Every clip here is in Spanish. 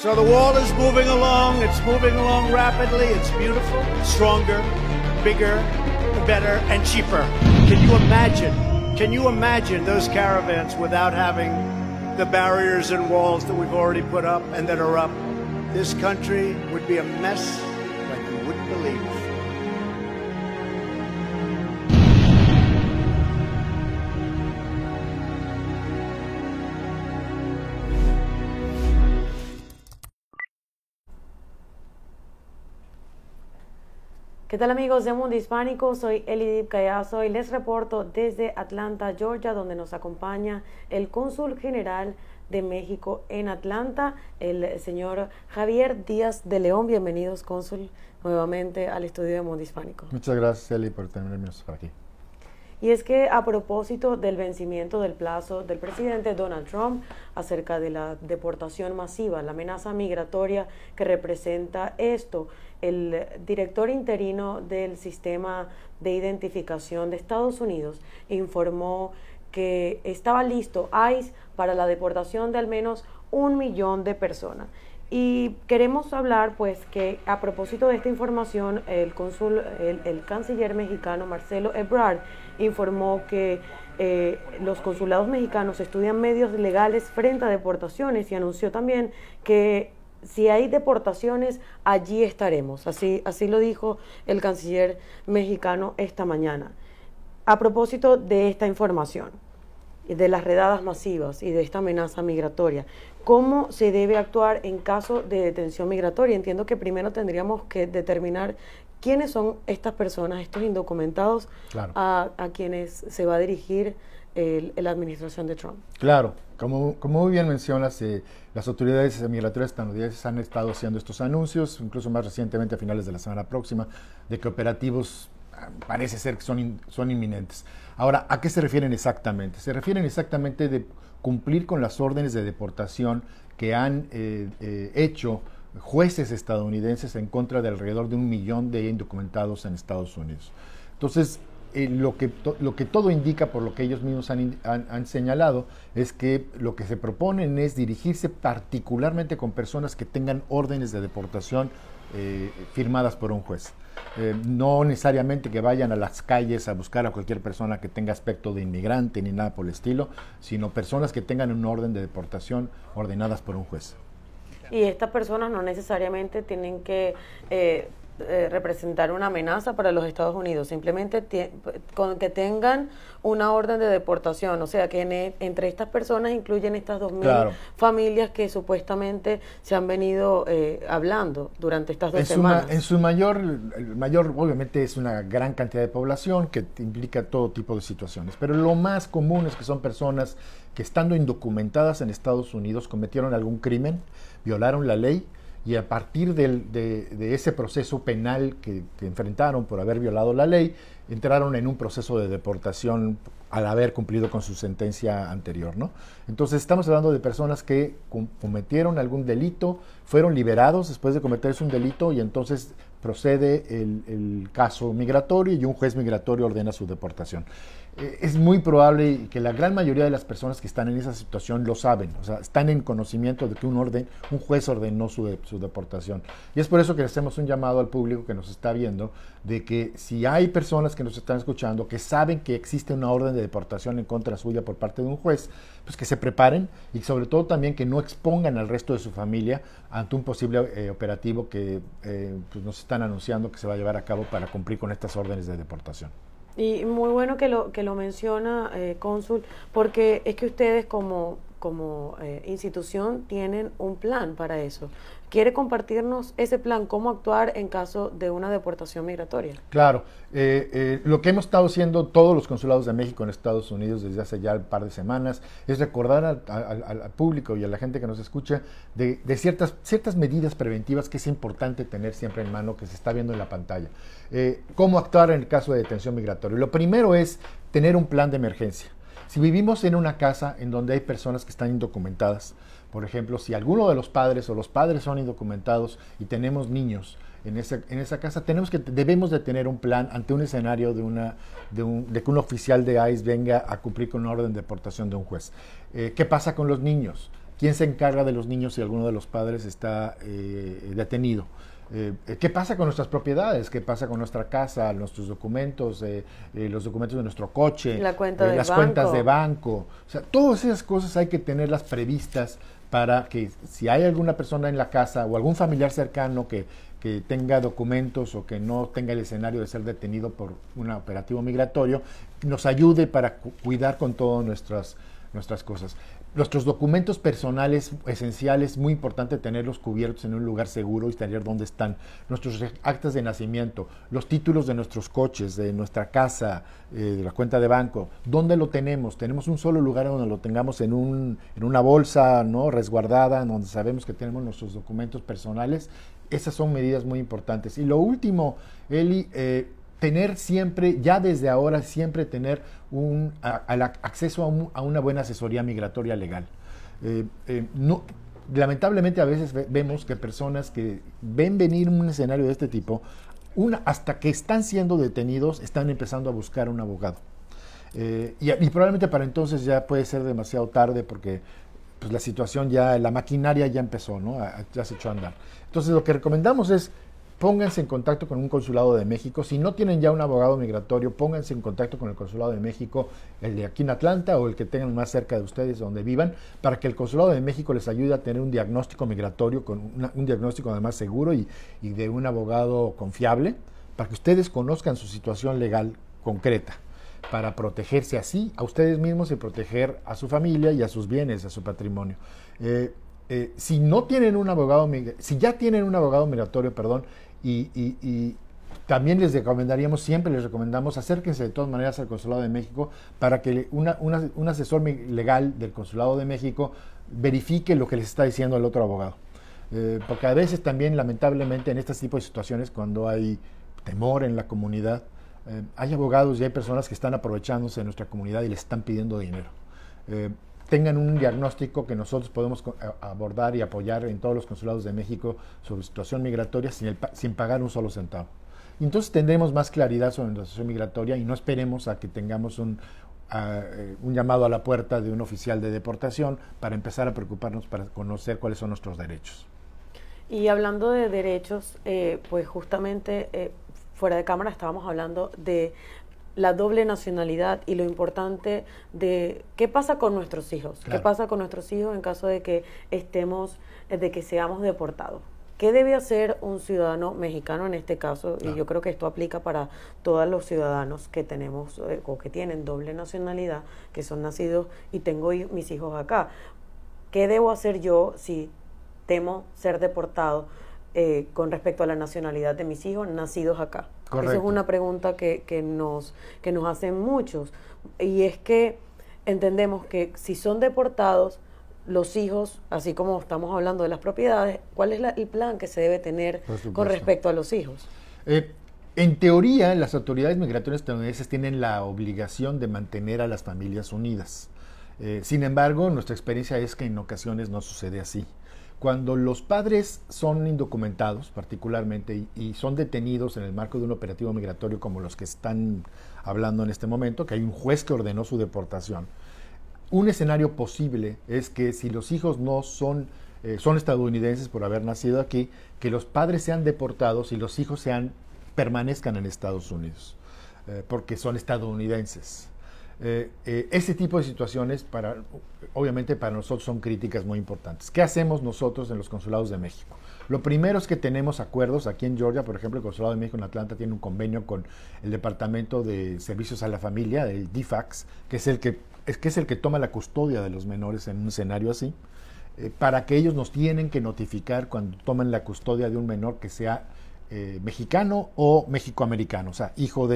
So the wall is moving along. It's moving along rapidly. It's beautiful, stronger, bigger, better, and cheaper. Can you imagine? Can you imagine those caravans without having the barriers and walls that we've already put up and that are up? This country would be a mess like you wouldn't believe. ¿Qué tal amigos de Mundo Hispánico? Soy Elidip Callazo y les reporto desde Atlanta, Georgia, donde nos acompaña el cónsul general de México en Atlanta, el señor Javier Díaz de León. Bienvenidos, cónsul, nuevamente al estudio de Mundo Hispánico. Muchas gracias, Eli, por tenerme aquí. Y es que a propósito del vencimiento del plazo del presidente Donald Trump acerca de la deportación masiva, la amenaza migratoria que representa esto, el director interino del sistema de identificación de Estados Unidos informó que estaba listo ICE para la deportación de al menos un millón de personas. Y queremos hablar, pues, que a propósito de esta información, el consul canciller mexicano Marcelo Ebrard informó que eh, los consulados mexicanos estudian medios legales frente a deportaciones y anunció también que si hay deportaciones, allí estaremos. Así, así lo dijo el canciller mexicano esta mañana. A propósito de esta información de las redadas masivas y de esta amenaza migratoria. ¿Cómo se debe actuar en caso de detención migratoria? Entiendo que primero tendríamos que determinar quiénes son estas personas, estos indocumentados, a, quienes se va a dirigir la administración de Trump. Claro, como, como muy bien mencionas, eh, las autoridades migratorias estadounidenses han estado haciendo estos anuncios, incluso más recientemente a finales de la semana próxima, de que operativos ah, parece ser que son, son inminentes. Ahora, ¿a qué se refieren exactamente? Se refieren exactamente de cumplir con las órdenes de deportación que han eh, eh, hecho jueces estadounidenses en contra de alrededor de un millón de indocumentados en Estados Unidos. Entonces, eh, lo, que todo indica, por lo que ellos mismos han, señalado, es que lo que se proponen es dirigirse particularmente con personas que tengan órdenes de deportación firmadas por un juez. Eh, no necesariamente que vayan a las calles a buscar a cualquier persona que tenga aspecto de inmigrante ni nada por el estilo, sino personas que tengan un orden de deportación ordenadas por un juez. Y estas personas no necesariamente tienen que eh, eh, representar una amenaza para los Estados Unidos, simplemente con que tengan una orden de deportación, o sea, que e, entre estas personas incluyen estas dos mil familias que supuestamente se han venido eh, hablando durante estas dos semanas. en su mayor, mayor obviamente es una gran cantidad de población que implica todo tipo de situaciones, pero lo más común es que son personas que estando indocumentadas en Estados Unidos cometieron algún crimen, violaron la ley, y a partir de, ese proceso penal que, enfrentaron por haber violado la ley, entraron en un proceso de deportación al haber cumplido con su sentencia anterior. ¿no? Entonces estamos hablando de personas que cometieron algún delito, fueron liberados después de cometerse un delito y entonces procede el, el, caso migratorio y un juez migratorio ordena su deportación. Eh, es muy probable que la gran mayoría de las personas que están en esa situación lo saben, o sea, están en conocimiento de que un, orden, un juez ordenó su, su deportación. Y es por eso que hacemos un llamado al público que nos está viendo de que si hay personas que nos están escuchando que saben que existe una orden de deportación en contra suya por parte de un juez, pues que se preparen y sobre todo también que no expongan al resto de su familia ante un posible eh, operativo que eh, pues, nos están anunciando que se va a llevar a cabo para cumplir con estas órdenes de deportación. Y muy bueno que lo, que lo menciona, eh, cónsul, porque es que ustedes como como eh, institución tienen un plan para eso. ¿Quiere compartirnos ese plan, cómo actuar en caso de una deportación migratoria? Claro, eh, eh, lo que hemos estado haciendo todos los consulados de México en Estados Unidos desde hace ya un par de semanas es recordar al, público y a la gente que nos escucha de, de, ciertas, ciertas medidas preventivas que es importante tener siempre en mano, que se está viendo en la pantalla. cómo actuar en el caso de detención migratoria. Lo primero es tener un plan de emergencia. Si vivimos en una casa en donde hay personas que están indocumentadas, por ejemplo, si alguno de los padres o los padres son indocumentados y tenemos niños en esa, en esa casa, tenemos que, debemos de tener un plan ante un escenario de, una, de, que un oficial de ICE venga a cumplir con una orden de deportación de un juez. Eh, ¿Qué pasa con los niños? ¿Quién se encarga de los niños si alguno de los padres está eh, detenido? Eh, ¿Qué pasa con nuestras propiedades? ¿Qué pasa con nuestra casa, nuestros documentos, eh, eh, los documentos de nuestro coche, las cuentas de banco? O sea, todas esas cosas hay que tenerlas previstas para que si hay alguna persona en la casa o algún familiar cercano que, tenga documentos o que no tenga el escenario de ser detenido por un operativo migratorio, nos ayude para cuidar con todas nuestras, nuestras cosas. Nuestros documentos personales esenciales, muy importante tenerlos cubiertos en un lugar seguro y tener dónde están. Nuestros actas de nacimiento, los títulos de nuestros coches, de nuestra casa, eh, de la cuenta de banco, dónde lo tenemos. Tenemos un solo lugar donde lo tengamos en, un, en una bolsa no resguardada, donde sabemos que tenemos nuestros documentos personales. Esas son medidas muy importantes. Y lo último, Eli, eh, tener siempre, ya desde ahora, siempre tener un acceso a, una buena asesoría migratoria legal. Eh, eh, no, lamentablemente a veces vemos que personas que ven venir un escenario de este tipo, una, hasta que están siendo detenidos, están empezando a buscar un abogado. Eh, y, probablemente para entonces ya puede ser demasiado tarde porque pues, la situación ya, la maquinaria ya empezó, ¿no? Ya se echó a andar. Entonces lo que recomendamos es pónganse en contacto con un consulado de México. Si no tienen ya un abogado migratorio, pónganse en contacto con el consulado de México, el de aquí en Atlanta o el que tengan más cerca de ustedes, donde vivan, para que el consulado de México les ayude a tener un diagnóstico migratorio, con un diagnóstico además seguro y, de un abogado confiable, para que ustedes conozcan su situación legal concreta para protegerse así a ustedes mismos y proteger a su familia y a sus bienes, a su patrimonio. Eh, eh, si no tienen un abogado, si ya tienen un abogado migratorio, perdón, y, también les recomendaríamos, siempre les recomendamos, acérquense de todas maneras al Consulado de México para que un asesor legal del Consulado de México verifique lo que les está diciendo el otro abogado. Eh, porque a veces también, lamentablemente, en este tipo de situaciones, cuando hay temor en la comunidad, eh, hay abogados y hay personas que están aprovechándose de nuestra comunidad y les están pidiendo dinero. Eh, tengan un diagnóstico que nosotros podemos abordar y apoyar en todos los consulados de México sobre situación migratoria sin, sin pagar un solo centavo. Entonces tendremos más claridad sobre la situación migratoria y no esperemos a que tengamos un, eh, un llamado a la puerta de un oficial de deportación para empezar a preocuparnos para conocer cuáles son nuestros derechos. Y hablando de derechos, eh, pues justamente eh, fuera de cámara estábamos hablando de la doble nacionalidad y lo importante de qué pasa con nuestros hijos, qué pasa con nuestros hijos en caso de que estemos, eh, de que seamos deportados. ¿Qué debe hacer un ciudadano mexicano en este caso? Y yo creo que esto aplica para todos los ciudadanos que tenemos eh, o que tienen doble nacionalidad, que son nacidos y tengo mis hijos acá. ¿Qué debo hacer yo si temo ser deportado? Eh, con respecto a la nacionalidad de mis hijos nacidos acá. Esa es una pregunta que, nos, que nos hacen muchos. Y es que entendemos que si son deportados, los hijos, así como estamos hablando de las propiedades, ¿cuál es la, el plan que se debe tener con respecto a los hijos? Eh, en teoría, las autoridades migratorias estadounidenses tienen la obligación de mantener a las familias unidas. Eh, sin embargo, nuestra experiencia es que en ocasiones no sucede así. Cuando los padres son indocumentados, particularmente, y, son detenidos en el marco de un operativo migratorio como los que están hablando en este momento, que hay un juez que ordenó su deportación, un escenario posible es que si los hijos no son, eh, son estadounidenses por haber nacido aquí, que los padres sean deportados y los hijos permanezcan en Estados Unidos, eh, porque son estadounidenses. Eh, eh, ese tipo de situaciones, obviamente para nosotros son críticas muy importantes. ¿Qué hacemos nosotros en los consulados de México? Lo primero es que tenemos acuerdos. Aquí en Georgia, por ejemplo, el Consulado de México en Atlanta tiene un convenio con el Departamento de Servicios a la Familia, el DFAX que es el que, es el que toma la custodia de los menores en un escenario así, eh, para que ellos nos tienen que notificar cuando toman la custodia de un menor que sea mexicano o mexicoamericano, o sea, hijo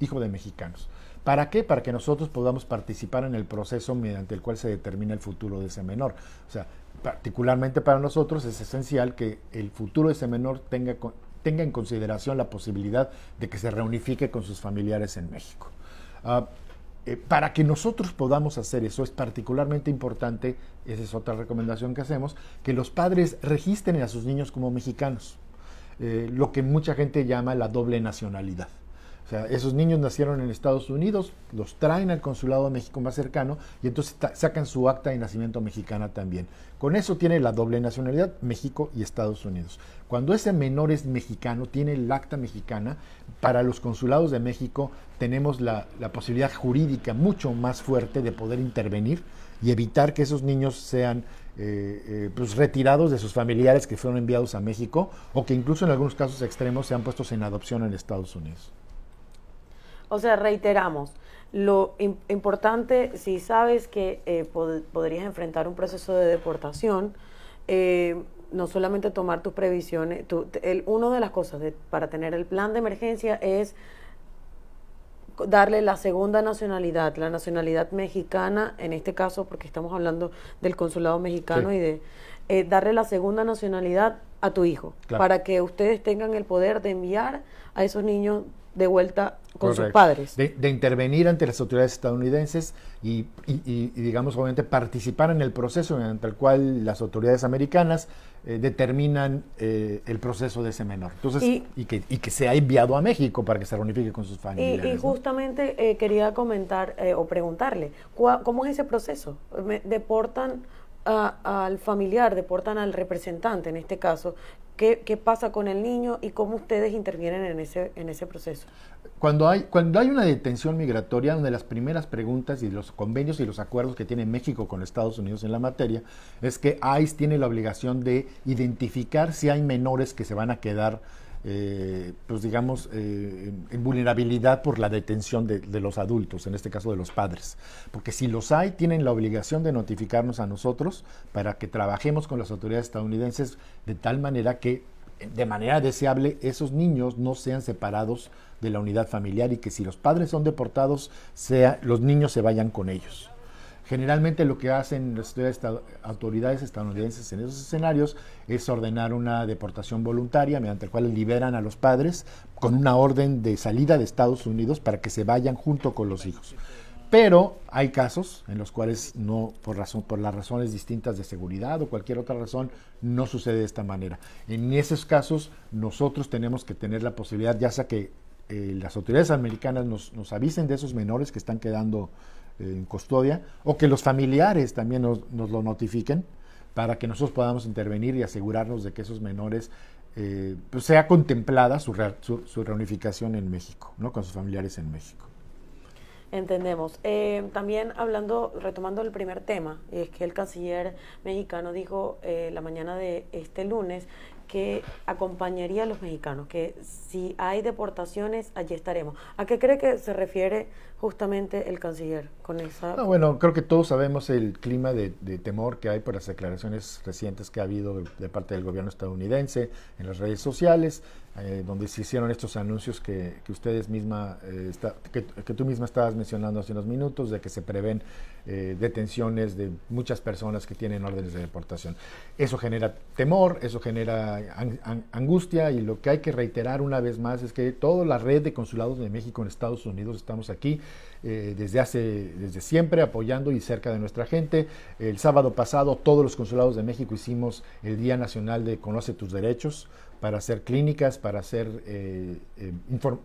hijo de mexicanos. ¿Para qué? Para que nosotros podamos participar en el proceso mediante el cual se determina el futuro de ese menor. O sea, particularmente para nosotros es esencial que el futuro de ese menor tenga, tenga en consideración la posibilidad de que se reunifique con sus familiares en México. Ah, eh, para que nosotros podamos hacer eso es particularmente importante, esa es otra recomendación que hacemos, que los padres registren a sus niños como mexicanos, eh, lo que mucha gente llama la doble nacionalidad. O sea, esos niños nacieron en Estados Unidos, los traen al consulado de México más cercano y entonces sacan su acta de nacimiento mexicana también. Con eso tiene la doble nacionalidad, México y Estados Unidos. Cuando ese menor es mexicano, tiene el acta mexicana, para los consulados de México tenemos la, posibilidad jurídica mucho más fuerte de poder intervenir y evitar que esos niños sean eh, eh, pues, retirados de sus familiares que fueron enviados a México o que incluso en algunos casos extremos sean puestos en adopción en Estados Unidos. O sea, reiteramos, lo importante, si sabes que eh, podrías enfrentar un proceso de deportación, eh, no solamente tomar tus previsiones, tu, una de las cosas para tener el plan de emergencia es darle la segunda nacionalidad, la nacionalidad mexicana, en este caso, porque estamos hablando del consulado mexicano y de eh, darle la segunda nacionalidad a tu hijo, para que ustedes tengan el poder de enviar a esos niños de vuelta con sus padres. De, intervenir ante las autoridades estadounidenses y, digamos, obviamente, participar en el proceso en el cual las autoridades americanas eh, determinan eh, el proceso de ese menor. Entonces, y, que, y que sea enviado a México para que se reunifique con sus familiares. Y, justamente eh, quería comentar o preguntarle, ¿cómo es ese proceso? ¿Deportan al familiar, deportan al representante en este caso, ¿Qué, pasa con el niño y cómo ustedes intervienen en ese, en ese proceso? Cuando hay, cuando hay una detención migratoria, una de las primeras preguntas y los convenios y los acuerdos que tiene México con Estados Unidos en la materia es que ICE tiene la obligación de identificar si hay menores que se van a quedar eh, pues digamos, eh, en vulnerabilidad por la detención de, de, los adultos, en este caso de los padres. Porque si los hay, tienen la obligación de notificarnos a nosotros para que trabajemos con las autoridades estadounidenses de tal manera que, de manera deseable, esos niños no sean separados de la unidad familiar y que si los padres son deportados, sea, los niños se vayan con ellos. Generalmente lo que hacen las autoridades estadounidenses en esos escenarios es ordenar una deportación voluntaria mediante la cual liberan a los padres con una orden de salida de Estados Unidos para que se vayan junto con los hijos. Pero hay casos en los cuales no, por, razón, por las razones distintas de seguridad o cualquier otra razón, no sucede de esta manera. En esos casos nosotros tenemos que tener la posibilidad, ya sea que eh, las autoridades americanas nos avisen de esos menores que están quedando en custodia o que los familiares también nos, lo notifiquen para que nosotros podamos intervenir y asegurarnos de que esos menores eh, pues sea contemplada su, reunificación en México, ¿no? con sus familiares en México. Entendemos. Eh, también hablando, retomando el primer tema, es que el canciller mexicano dijo eh, la mañana de este lunes que acompañaría a los mexicanos, que si hay deportaciones, allí estaremos. ¿A qué cree que se refiere justamente el canciller con esa... Ah, bueno, creo que todos sabemos el clima de, temor que hay por las declaraciones recientes que ha habido de, parte del gobierno estadounidense en las redes sociales, eh, donde se hicieron estos anuncios que, que ustedes misma, eh, que, tú misma estabas mencionando hace unos minutos, de que se prevén eh, detenciones de muchas personas que tienen órdenes de deportación. Eso genera temor, eso genera angustia y lo que hay que reiterar una vez más es que toda la red de consulados de México en Estados Unidos estamos aquí eh, desde hace desde siempre apoyando y cerca de nuestra gente. El sábado pasado todos los consulados de México hicimos el Día Nacional de Conoce tus Derechos para hacer clínicas, para hacer eh, eh,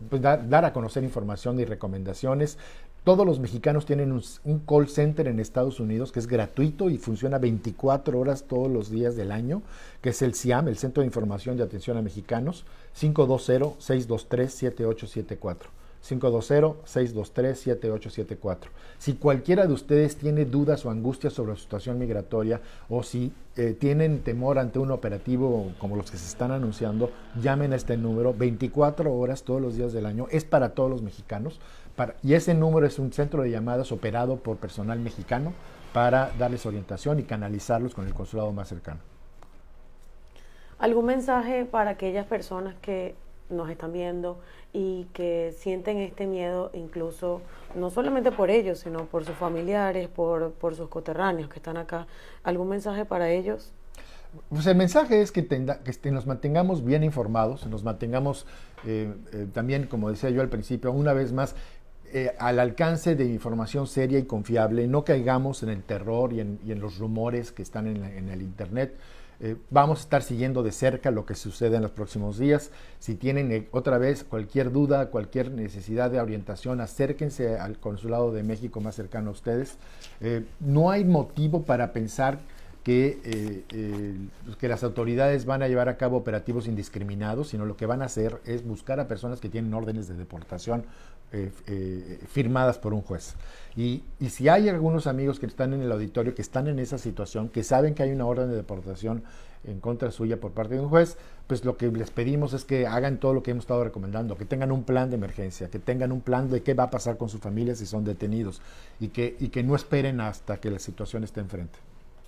pues dar, a conocer información y recomendaciones. Todos los mexicanos tienen un, un call center en Estados Unidos que es gratuito y funciona 24 horas todos los días del año, que es el CIAM, el Centro de Información de Atención a Mexicanos, 520-623-7874. 520-623-7874. Si cualquiera de ustedes tiene dudas o angustias sobre la situación migratoria o si eh, tienen temor ante un operativo como los que se están anunciando, llamen a este número 24 horas todos los días del año. Es para todos los mexicanos y ese número es un centro de llamadas operado por personal mexicano para darles orientación y canalizarlos con el consulado más cercano. ¿Algún mensaje para aquellas personas que nos están viendo y que sienten este miedo incluso no solamente por ellos, sino por sus familiares, por, por sus coterráneos que están acá. ¿Algún mensaje para ellos? Pues el mensaje es que, que nos mantengamos bien informados, nos mantengamos eh, eh, también, como decía yo al principio, una vez más, eh, al alcance de información seria y confiable, no caigamos en el terror y en, los rumores que están en el Internet. Eh, vamos a estar siguiendo de cerca lo que sucede en los próximos días. Si tienen eh, otra vez cualquier duda, cualquier necesidad de orientación, acérquense al Consulado de México más cercano a ustedes. Eh, no hay motivo para pensar eh, eh, que, las autoridades van a llevar a cabo operativos indiscriminados, sino lo que van a hacer es buscar a personas que tienen órdenes de deportación eh, firmadas por un juez. Y, si hay algunos amigos que están en el auditorio, que están en esa situación, que saben que hay una orden de deportación en contra suya por parte de un juez, pues lo que les pedimos es que hagan todo lo que hemos estado recomendando, que tengan un plan de emergencia, que tengan un plan de qué va a pasar con sus familias si son detenidos y que, y que no esperen hasta que la situación esté enfrente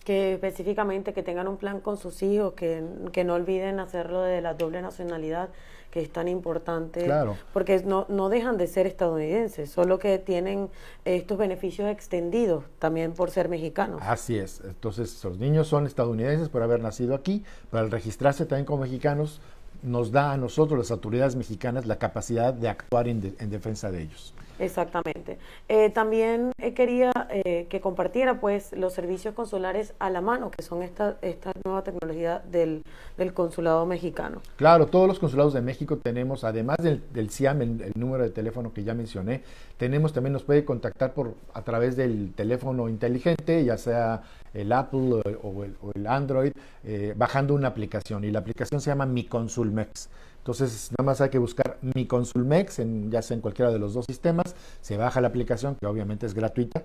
que específicamente que tengan un plan con sus hijos, que, no olviden hacerlo de la doble nacionalidad, que es tan importante, claro. porque no, no dejan de ser estadounidenses, solo que tienen estos beneficios extendidos también por ser mexicanos. Así es, entonces los niños son estadounidenses por haber nacido aquí, pero al registrarse también como mexicanos nos da a nosotros, las autoridades mexicanas, la capacidad de actuar en defensa de ellos. Exactamente. Eh, también eh, quería eh, que compartiera pues los servicios consulares a la mano, que son esta, esta nueva tecnología del, consulado mexicano. Claro, todos los consulados de México tenemos, además del, del CIAM, el, número de teléfono que ya mencioné, tenemos también, nos puede contactar por a través del teléfono inteligente, ya sea el Apple o el, o el Android, bajando una aplicación. Y la aplicación se llama Mi Consulmex. Entonces, nada más hay que buscar Mi Consulmex, en, ya sea en cualquiera de los dos sistemas, se baja la aplicación, que obviamente es gratuita,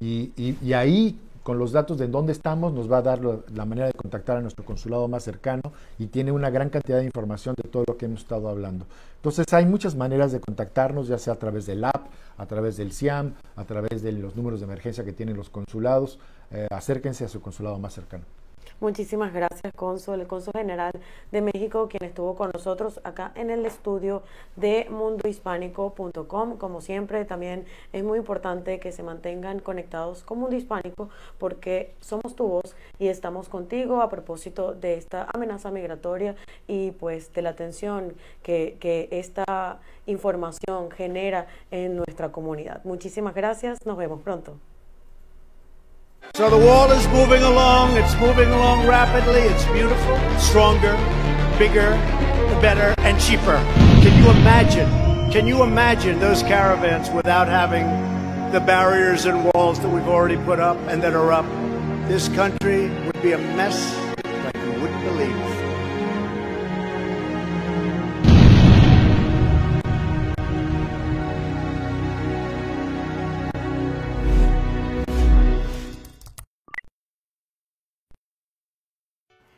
y, ahí con los datos de dónde estamos, nos va a dar la manera de contactar a nuestro consulado más cercano y tiene una gran cantidad de información de todo lo que hemos estado hablando. Entonces hay muchas maneras de contactarnos, ya sea a través del app, a través del SIAM, a través de los números de emergencia que tienen los consulados. Eh, acérquense a su consulado más cercano. Muchísimas gracias, Cónsul, el Cónsul General de México, quien estuvo con nosotros acá en el estudio de mundohispánico.com. Como siempre, también es muy importante que se mantengan conectados con Mundo Hispánico porque somos tu voz y estamos contigo a propósito de esta amenaza migratoria y pues de la atención que, que esta información genera en nuestra comunidad. Muchísimas gracias, nos vemos pronto. So the wall is moving along, it's moving along rapidly, it's beautiful, stronger, bigger, better, and cheaper. Can you imagine? Can you imagine those caravans without having the barriers and walls that we've already put up and that are up? This country would be a mess